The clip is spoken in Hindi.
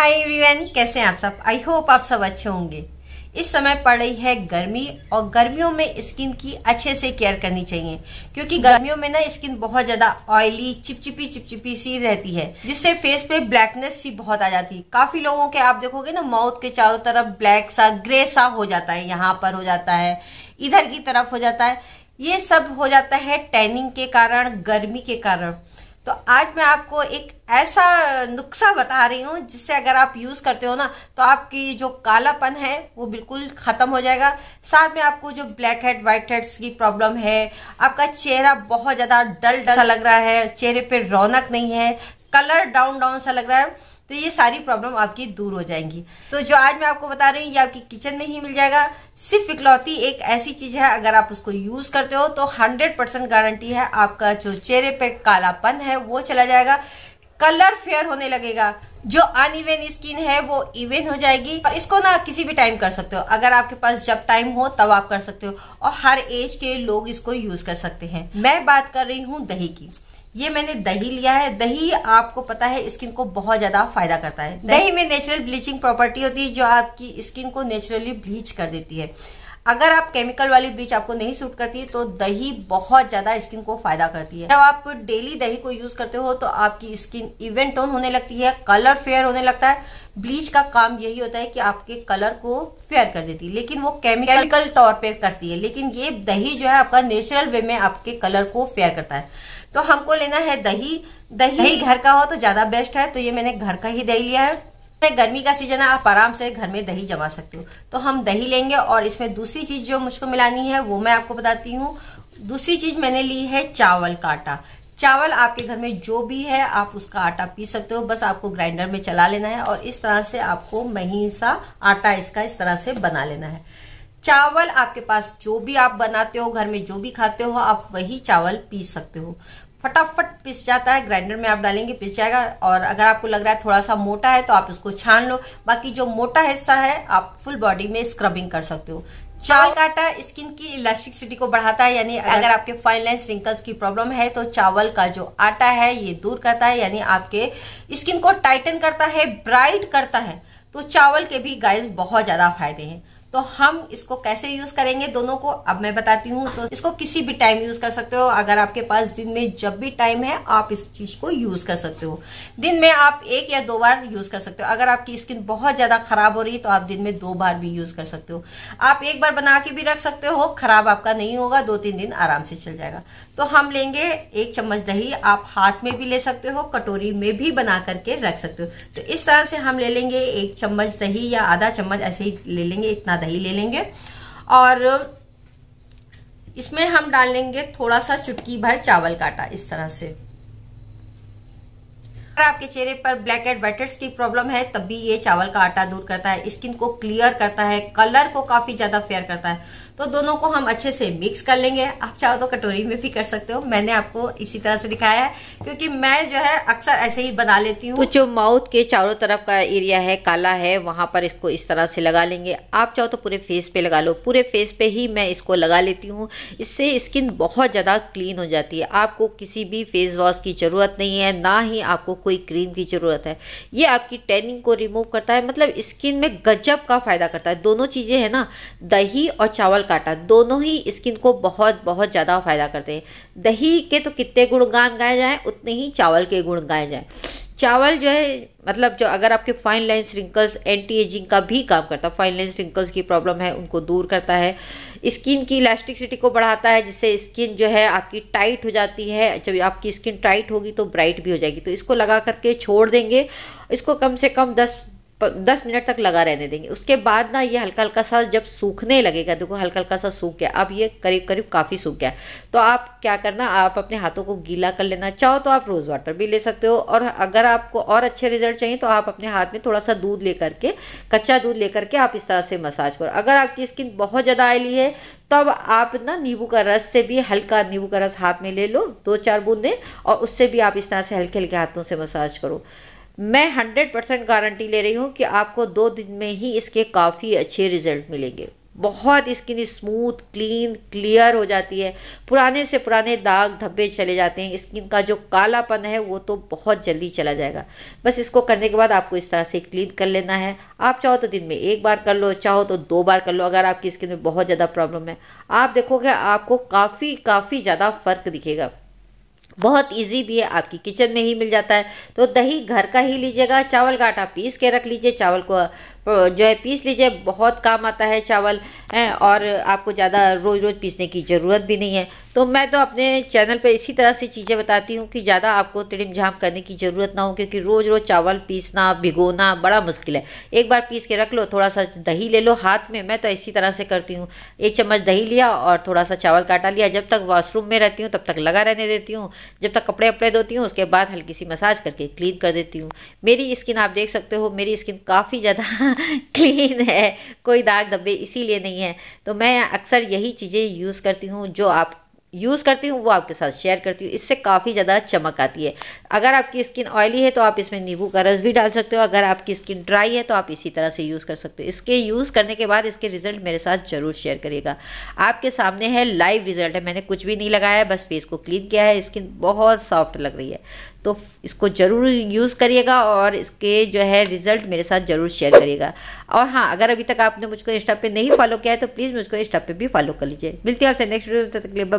हाय एवरीवन कैसे हैं आप सब आई होप आप सब अच्छे होंगे इस समय पड़ रही है गर्मी और गर्मियों में स्किन की अच्छे से केयर करनी चाहिए क्योंकि गर्मियों में ना स्किन बहुत ज्यादा ऑयली चिपचिपी चिपचिपी सी रहती है जिससे फेस पे ब्लैकनेस सी बहुत आ जाती है काफी लोगों के आप देखोगे ना माउथ के चारों तरफ ब्लैक सा ग्रे सा हो जाता है यहाँ पर हो जाता है इधर की तरफ हो जाता है ये सब हो जाता है टैनिंग के कारण गर्मी के कारण तो आज मैं आपको एक ऐसा नुस्खा बता रही हूँ जिससे अगर आप यूज करते हो ना तो आपकी जो कालापन है वो बिल्कुल खत्म हो जाएगा साथ में आपको जो ब्लैक हेड व्हाइट हेड्स की प्रॉब्लम है आपका चेहरा बहुत ज्यादा डल डल सा लग रहा है चेहरे पे रौनक नहीं है कलर डाउन डाउन सा लग रहा है तो ये सारी प्रॉब्लम आपकी दूर हो जाएंगी तो जो आज मैं आपको बता रही हूँ ये आपकी किचन में ही मिल जाएगा सिर्फ इकलौती एक ऐसी चीज है अगर आप उसको यूज करते हो तो हंड्रेड परसेंट गारंटी है आपका जो चेहरे पे कालापन है वो चला जाएगा कलर फेयर होने लगेगा जो इवेन स्किन है वो इवेन हो जाएगी और इसको ना किसी भी टाइम कर सकते हो अगर आपके पास जब टाइम हो तब आप कर सकते हो और हर एज के लोग इसको यूज कर सकते हैं मैं बात कर रही हूँ दही की ये मैंने दही लिया है दही आपको पता है स्किन को बहुत ज्यादा फायदा करता है दही में नेचुरल ब्लीचिंग प्रॉपर्टी होती है जो आपकी स्किन को नेचुरली ब्लीच कर देती है अगर आप केमिकल वाली ब्लीच आपको नहीं सूट करती तो दही बहुत ज्यादा स्किन को फायदा करती है जब आप डेली दही को यूज करते हो तो आपकी स्किन इवेंट टोन होने लगती है कलर फेयर होने लगता है ब्लीच का काम यही होता है कि आपके कलर को फेयर कर देती है लेकिन वो केमिकल तौर पर करती है लेकिन ये दही जो है आपका नेचुरल वे में आपके कलर को फेयर करता है तो हमको लेना है दही दही घर का हो तो ज्यादा बेस्ट है तो ये मैंने घर का ही दही लिया है गर्मी का सीजन है आप आराम से घर में दही जमा सकते हो तो हम दही लेंगे और इसमें दूसरी चीज जो मुझको मिलानी है वो मैं आपको बताती हूँ दूसरी चीज मैंने ली है चावल का आटा चावल आपके घर में जो भी है आप उसका आटा पी सकते हो बस आपको ग्राइंडर में चला लेना है और इस तरह से आपको महीन सा आटा इसका इस तरह से बना लेना है चावल आपके पास जो भी आप बनाते हो घर में जो भी खाते हो आप वही चावल पी सकते हो फटाफट पिस जाता है ग्राइंडर में आप डालेंगे पिस जाएगा और अगर आपको लग रहा है थोड़ा सा मोटा है तो आप इसको छान लो बाकी जो मोटा हिस्सा है आप फुल बॉडी में स्क्रबिंग कर सकते हो चावल का आटा स्किन की इलास्टिकसिटी को बढ़ाता है यानी अगर आपके फाइन लाइन रिंकल्स की प्रॉब्लम है तो चावल का जो आटा है ये दूर करता है यानी आपके स्किन को टाइटन करता है ब्राइट करता है तो चावल के भी गाइस बहुत ज्यादा फायदे हैं तो हम इसको कैसे यूज करेंगे दोनों को अब मैं बताती हूँ तो इसको किसी भी टाइम यूज कर सकते हो अगर आपके पास दिन में जब भी टाइम है आप इस चीज को यूज कर सकते हो दिन में आप एक या दो बार यूज कर सकते हो अगर आपकी स्किन बहुत ज्यादा खराब हो रही है तो आप दिन में दो बार भी यूज कर सकते हो आप एक बार बना के भी रख सकते हो खराब आपका नहीं होगा दो तीन दिन आराम से चल जाएगा तो हम लेंगे एक चम्मच दही आप हाथ में भी ले सकते हो कटोरी में भी बना करके रख सकते हो तो इस तरह से हम ले लेंगे एक चम्मच दही या आधा चम्मच ऐसे ही ले लेंगे इतना दही ले लेंगे और इसमें हम डाल लेंगे थोड़ा सा चुटकी भर चावल काटा इस तरह से अगर आपके चेहरे पर ब्लैक एंड वेटर्स की प्रॉब्लम है तब भी ये चावल का आटा दूर करता है स्किन को क्लियर करता है कलर को काफी ज्यादा फेयर करता है तो दोनों को हम अच्छे से मिक्स कर लेंगे आप चाहो तो कटोरी में भी कर सकते हो मैंने आपको इसी तरह से दिखाया है क्योंकि मैं जो है अक्सर ऐसे ही बना लेती हूँ तो जो माउथ के चारों तरफ का एरिया है काला है वहां पर इसको इस तरह से लगा लेंगे आप चाहो तो पूरे फेस पे लगा लो पूरे फेस पे ही मैं इसको लगा लेती हूँ इससे स्किन बहुत ज्यादा क्लीन हो जाती है आपको किसी भी फेस वॉश की जरूरत नहीं है ना ही आपको कोई क्रीम की ज़रूरत है ये आपकी टैनिंग को रिमूव करता है मतलब स्किन में गजब का फ़ायदा करता है दोनों चीज़ें हैं ना दही और चावल काटा दोनों ही स्किन को बहुत बहुत ज़्यादा फ़ायदा करते हैं दही के तो कितने गुण गाए जाएँ उतने ही चावल के गुण गाए जाएँ चावल जो है मतलब जो अगर आपके fine lines wrinkles anti ageing का भी काम करता है फाइन लाइन्स रिंकल्स की प्रॉब्लम है उनको दूर करता है स्किन की इलास्टिकसिटी को बढ़ाता है जिससे स्किन जो है आपकी टाइट हो जाती है जब आपकी स्किन टाइट होगी तो ब्राइट भी हो जाएगी तो इसको लगा करके छोड़ देंगे इसको कम से कम दस दस मिनट तक लगा रहने देंगे उसके बाद ना ये हल्का हल्का सा जब सूखने लगेगा देखो हल्का हल्का सा सूख गया अब ये करीब करीब काफ़ी सूख गया तो आप क्या करना आप अपने हाथों को गीला कर लेना चाहो तो आप रोज़ वाटर भी ले सकते हो और अगर आपको और अच्छे रिजल्ट चाहिए तो आप अपने हाथ में थोड़ा सा दूध ले करके कच्चा दूध ले करके आप इस तरह से मसाज करो अगर आपकी स्किन बहुत ज़्यादा आयली है तब आप ना नींबू का रस से भी हल्का नींबू का रस हाथ में ले लो दो चार बूंदें और उससे भी आप इस तरह से हल्के हल्के हाथों से मसाज करो मैं हंड्रेड परसेंट गारंटी ले रही हूँ कि आपको दो दिन में ही इसके काफ़ी अच्छे रिजल्ट मिलेंगे बहुत स्किन स्मूथ क्लीन क्लियर हो जाती है पुराने से पुराने दाग धब्बे चले जाते हैं स्किन का जो कालापन है वो तो बहुत जल्दी चला जाएगा बस इसको करने के बाद आपको इस तरह से क्लीन कर लेना है आप चाहो तो दिन में एक बार कर लो चाहो तो दो बार कर लो अगर आपकी स्किन में बहुत ज़्यादा प्रॉब्लम है आप देखोगे आपको काफ़ी काफ़ी ज़्यादा फ़र्क दिखेगा बहुत इजी भी है आपकी किचन में ही मिल जाता है तो दही घर का ही लीजिएगा चावल का आटा पीस के रख लीजिए चावल को जो है पीस लीजिए बहुत काम आता है चावल है और आपको ज़्यादा रोज़ रोज़ पीसने की ज़रूरत भी नहीं है तो मैं तो अपने चैनल पर इसी तरह से चीज़ें बताती हूँ कि ज़्यादा आपको तिड़िम झाम करने की ज़रूरत ना हो क्योंकि रोज़ रोज़ चावल पीसना भिगोना बड़ा मुश्किल है एक बार पीस के रख लो थोड़ा सा दही ले लो हाथ में मैं तो इसी तरह से करती हूँ एक चम्मच दही लिया और थोड़ा सा चावल काटा लिया जब तक वॉशरूम में रहती हूँ तब तक लगा रहने देती हूँ जब तक कपड़े अपड़े धोती हूँ उसके बाद हल्की सी मसाज करके क्लीन कर देती हूँ मेरी स्किन आप देख सकते हो मेरी स्किन काफ़ी ज़्यादा क्लीन है कोई दाग धब्बे इसीलिए नहीं है तो मैं अक्सर यही चीज़ें यूज़ करती हूँ जो आप यूज़ करती हूँ वो आपके साथ शेयर करती हूँ इससे काफ़ी ज़्यादा चमक आती है अगर आपकी स्किन ऑयली है तो आप इसमें नींबू का रस भी डाल सकते हो अगर आपकी स्किन ड्राई है तो आप इसी तरह से यूज़ कर सकते हो इसके यूज़ करने के बाद इसके रिज़ल्ट मेरे साथ ज़रूर शेयर करिएगा आपके सामने है लाइव रिज़ल्ट है मैंने कुछ भी नहीं लगाया है बस फेस को क्लीन किया है स्किन बहुत सॉफ्ट लग रही है तो इसको ज़रूर यूज़ करिएगा और इसके जो है रिज़ल्ट मेरे साथ ज़रूर शेयर करिएगा और हाँ अगर अभी तक आपने मुझको इंस्टा पे नहीं फॉलो किया है तो प्लीज़ मुझको इंस्टा पर भी फॉलो कर लीजिए मिलती है आपसे नेक्स्ट वीडियो तक के लिए